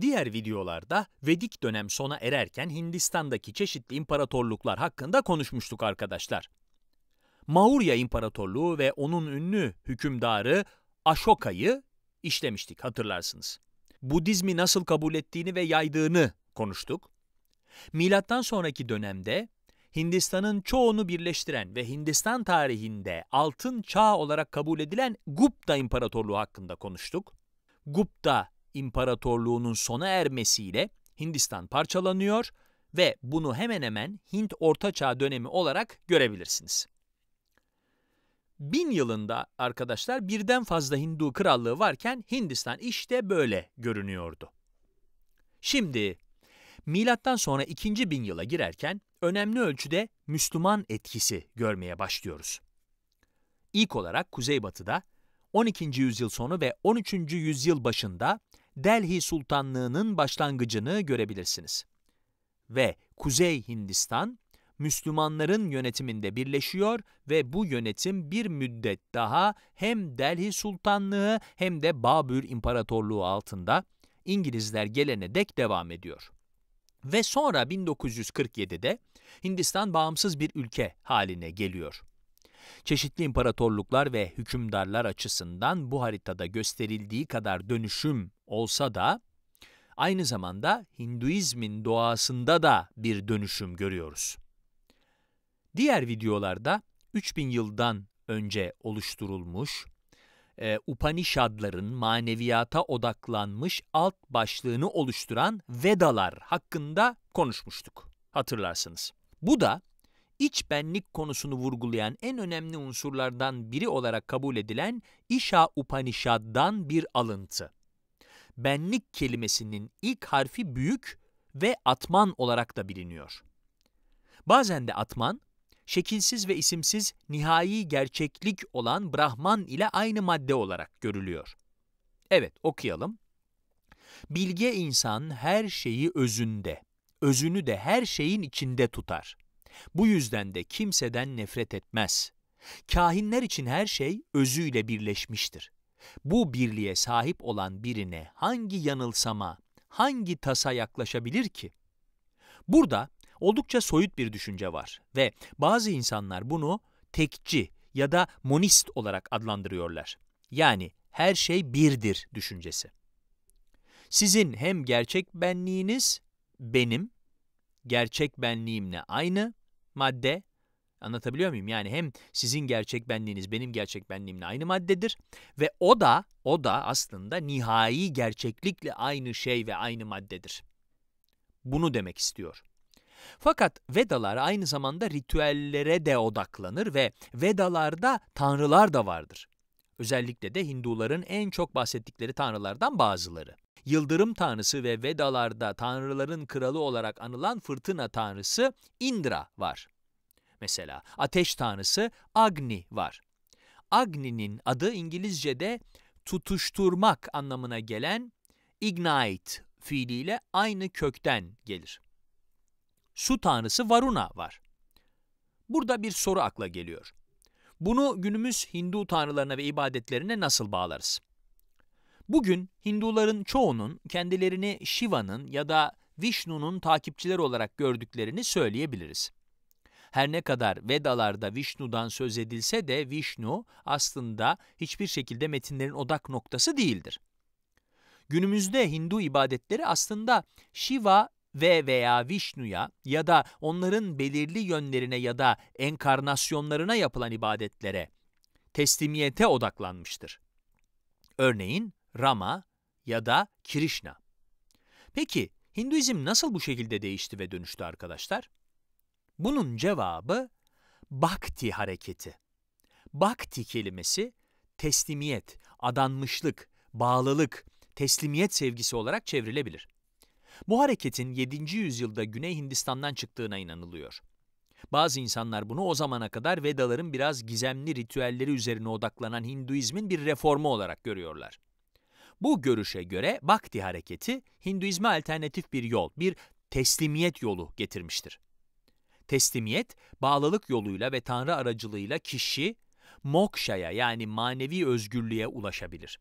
Diğer videolarda Vedik dönem sona ererken Hindistan'daki çeşitli imparatorluklar hakkında konuşmuştuk arkadaşlar. Maurya İmparatorluğu ve onun ünlü hükümdarı Ashoka'yı işlemiştik hatırlarsınız. Budizmi nasıl kabul ettiğini ve yaydığını konuştuk. Milattan sonraki dönemde Hindistan'ın çoğunu birleştiren ve Hindistan tarihinde altın çağ olarak kabul edilen Gupta İmparatorluğu hakkında konuştuk. Gupta İmparatorluğu'nun sona ermesiyle Hindistan parçalanıyor ve bunu hemen hemen Hint Orta Çağ dönemi olarak görebilirsiniz. 1000 yılında arkadaşlar birden fazla Hindu krallığı varken Hindistan işte böyle görünüyordu. Şimdi milattan sonra 2. bin yıla girerken önemli ölçüde Müslüman etkisi görmeye başlıyoruz. İlk olarak Kuzeybatı'da 12. yüzyıl sonu ve 13. yüzyıl başında Delhi Sultanlığı'nın başlangıcını görebilirsiniz. Ve Kuzey Hindistan, Müslümanların yönetiminde birleşiyor ve bu yönetim bir müddet daha hem Delhi Sultanlığı hem de Babür İmparatorluğu altında İngilizler gelene dek devam ediyor. Ve sonra 1947'de Hindistan bağımsız bir ülke haline geliyor. Çeşitli imparatorluklar ve hükümdarlar açısından bu haritada gösterildiği kadar dönüşüm olsa da aynı zamanda Hinduizmin doğasında da bir dönüşüm görüyoruz. Diğer videolarda 3000 yıldan önce oluşturulmuş, e, Upanishadların maneviyata odaklanmış alt başlığını oluşturan Vedalar hakkında konuşmuştuk, hatırlarsınız. Bu da iç benlik konusunu vurgulayan en önemli unsurlardan biri olarak kabul edilen İşa Upanishad'dan bir alıntı benlik kelimesinin ilk harfi büyük ve atman olarak da biliniyor. Bazen de atman, şekilsiz ve isimsiz nihai gerçeklik olan Brahman ile aynı madde olarak görülüyor. Evet, okuyalım. Bilge insan her şeyi özünde, özünü de her şeyin içinde tutar. Bu yüzden de kimseden nefret etmez. Kahinler için her şey özüyle birleşmiştir. Bu birliğe sahip olan birine hangi yanılsama, hangi tasa yaklaşabilir ki? Burada oldukça soyut bir düşünce var ve bazı insanlar bunu tekçi ya da monist olarak adlandırıyorlar. Yani her şey birdir düşüncesi. Sizin hem gerçek benliğiniz benim, gerçek benliğimle aynı, madde Anlatabiliyor muyum? Yani hem sizin gerçek benliğiniz benim gerçek benliğimle aynı maddedir ve o da o da aslında nihai gerçeklikle aynı şey ve aynı maddedir. Bunu demek istiyor. Fakat Vedalar aynı zamanda ritüellere de odaklanır ve Vedalarda tanrılar da vardır. Özellikle de Hinduların en çok bahsettikleri tanrılardan bazıları. Yıldırım tanrısı ve Vedalarda tanrıların kralı olarak anılan fırtına tanrısı Indra var mesela. Ateş tanrısı Agni var. Agni'nin adı İngilizce'de tutuşturmak anlamına gelen ignite fiiliyle aynı kökten gelir. Su tanrısı Varuna var. Burada bir soru akla geliyor. Bunu günümüz Hindu tanrılarına ve ibadetlerine nasıl bağlarız? Bugün Hinduların çoğunun kendilerini Shiva'nın ya da Vishnu'nun takipçileri olarak gördüklerini söyleyebiliriz. Her ne kadar Vedalarda Vishnu'dan söz edilse de Vishnu aslında hiçbir şekilde metinlerin odak noktası değildir. Günümüzde Hindu ibadetleri aslında Shiva ve veya Vishnu'ya ya da onların belirli yönlerine ya da enkarnasyonlarına yapılan ibadetlere, teslimiyete odaklanmıştır. Örneğin Rama ya da Krishna. Peki Hinduizm nasıl bu şekilde değişti ve dönüştü arkadaşlar? Bunun cevabı bakti hareketi. Bakti kelimesi teslimiyet, adanmışlık, bağlılık, teslimiyet sevgisi olarak çevrilebilir. Bu hareketin 7. yüzyılda Güney Hindistan'dan çıktığına inanılıyor. Bazı insanlar bunu o zamana kadar Vedaların biraz gizemli ritüelleri üzerine odaklanan Hinduizmin bir reformu olarak görüyorlar. Bu görüşe göre Bhakti hareketi Hinduizme alternatif bir yol, bir teslimiyet yolu getirmiştir. Teslimiyet, bağlılık yoluyla ve Tanrı aracılığıyla kişi mokşaya yani manevi özgürlüğe ulaşabilir.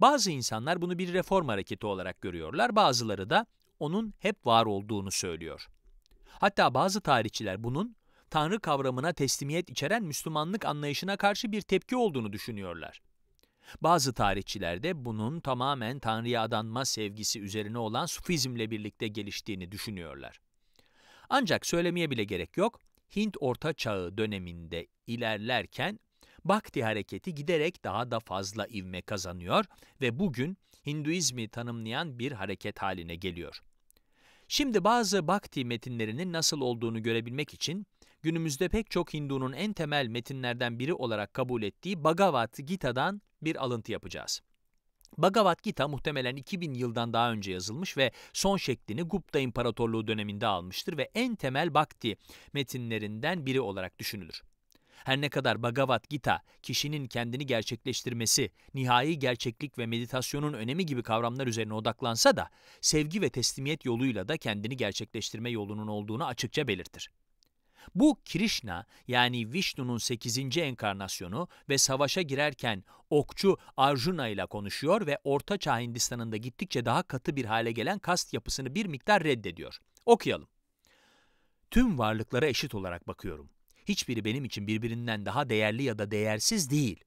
Bazı insanlar bunu bir reform hareketi olarak görüyorlar, bazıları da onun hep var olduğunu söylüyor. Hatta bazı tarihçiler bunun Tanrı kavramına teslimiyet içeren Müslümanlık anlayışına karşı bir tepki olduğunu düşünüyorlar. Bazı tarihçiler de bunun tamamen Tanrı'ya adanma sevgisi üzerine olan sufizmle birlikte geliştiğini düşünüyorlar. Ancak söylemeye bile gerek yok. Hint Orta Çağı döneminde ilerlerken Bhakti hareketi giderek daha da fazla ivme kazanıyor ve bugün Hinduizmi tanımlayan bir hareket haline geliyor. Şimdi bazı Bhakti metinlerinin nasıl olduğunu görebilmek için günümüzde pek çok Hindu'nun en temel metinlerden biri olarak kabul ettiği Bhagavad Gita'dan bir alıntı yapacağız. Bhagavad Gita muhtemelen 2000 yıldan daha önce yazılmış ve son şeklini Gupta İmparatorluğu döneminde almıştır ve en temel Bhakti metinlerinden biri olarak düşünülür. Her ne kadar Bhagavad Gita, kişinin kendini gerçekleştirmesi, nihai gerçeklik ve meditasyonun önemi gibi kavramlar üzerine odaklansa da, sevgi ve teslimiyet yoluyla da kendini gerçekleştirme yolunun olduğunu açıkça belirtir. Bu Krishna yani Vishnu'nun 8. enkarnasyonu ve savaşa girerken okçu Arjuna ile konuşuyor ve Ortaçağ Hindistan'ında gittikçe daha katı bir hale gelen kast yapısını bir miktar reddediyor. Okuyalım. Tüm varlıklara eşit olarak bakıyorum. Hiçbiri benim için birbirinden daha değerli ya da değersiz değil.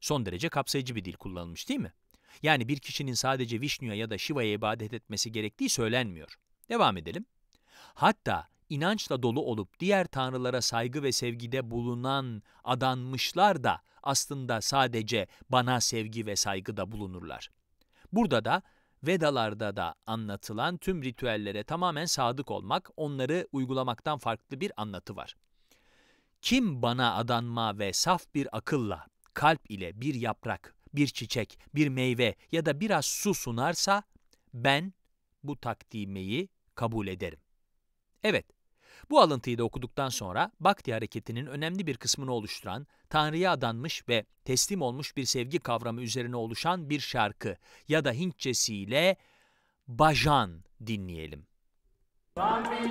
Son derece kapsayıcı bir dil kullanılmış değil mi? Yani bir kişinin sadece Vishnu'ya ya da Shiva'ya ibadet etmesi gerektiği söylenmiyor. Devam edelim. Hatta inançla dolu olup diğer tanrılara saygı ve sevgide bulunan adanmışlar da aslında sadece bana sevgi ve saygıda bulunurlar. Burada da Vedalarda da anlatılan tüm ritüellere tamamen sadık olmak, onları uygulamaktan farklı bir anlatı var. Kim bana adanma ve saf bir akılla, kalp ile bir yaprak, bir çiçek, bir meyve ya da biraz su sunarsa ben bu takdimeyi kabul ederim. Evet, bu alıntıyı da okuduktan sonra Bakti hareketinin önemli bir kısmını oluşturan, Tanrı'ya adanmış ve teslim olmuş bir sevgi kavramı üzerine oluşan bir şarkı ya da Hintçesiyle Bajan dinleyelim. Swami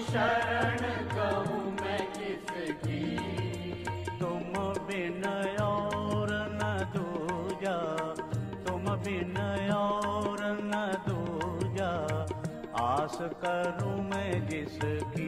करूं मैं जिसकी